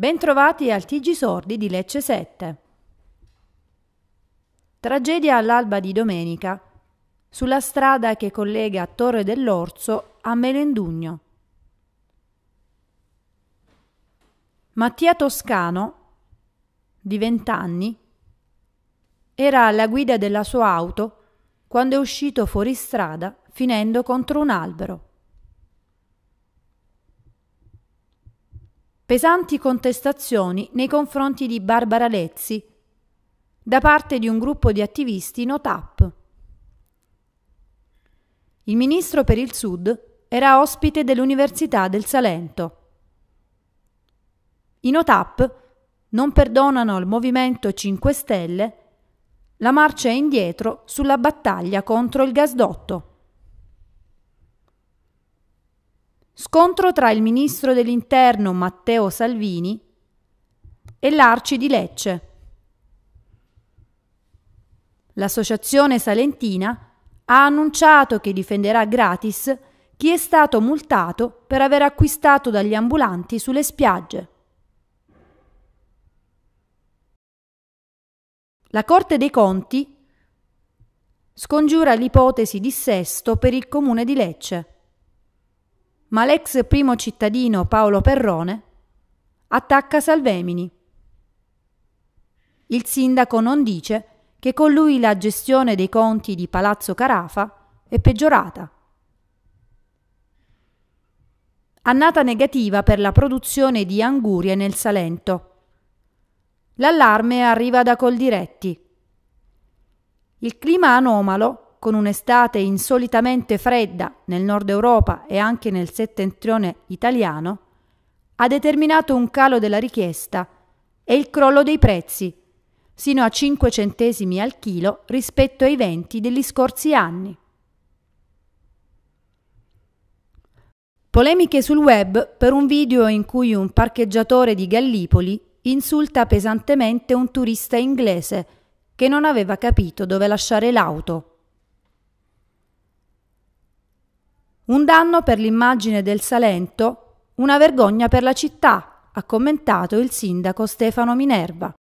Bentrovati al TG Sordi di Lecce 7. Tragedia all'alba di domenica sulla strada che collega Torre dell'Orso a Melendugno. Mattia Toscano, di 20 anni, era alla guida della sua auto quando è uscito fuori strada finendo contro un albero. pesanti contestazioni nei confronti di Barbara Lezzi da parte di un gruppo di attivisti NOTAP. Il ministro per il Sud era ospite dell'Università del Salento. I NOTAP non perdonano al Movimento 5 Stelle la marcia indietro sulla battaglia contro il gasdotto. Scontro tra il ministro dell'Interno Matteo Salvini e l'Arci di Lecce. L'associazione salentina ha annunciato che difenderà gratis chi è stato multato per aver acquistato dagli ambulanti sulle spiagge. La Corte dei Conti scongiura l'ipotesi di sesto per il comune di Lecce ma l'ex primo cittadino Paolo Perrone attacca Salvemini. Il sindaco non dice che con lui la gestione dei conti di Palazzo Carafa è peggiorata. Annata negativa per la produzione di angurie nel Salento. L'allarme arriva da Coldiretti. Il clima anomalo con un'estate insolitamente fredda nel nord Europa e anche nel settentrione italiano, ha determinato un calo della richiesta e il crollo dei prezzi, sino a 5 centesimi al chilo rispetto ai 20 degli scorsi anni. Polemiche sul web per un video in cui un parcheggiatore di Gallipoli insulta pesantemente un turista inglese che non aveva capito dove lasciare l'auto. Un danno per l'immagine del Salento, una vergogna per la città, ha commentato il sindaco Stefano Minerva.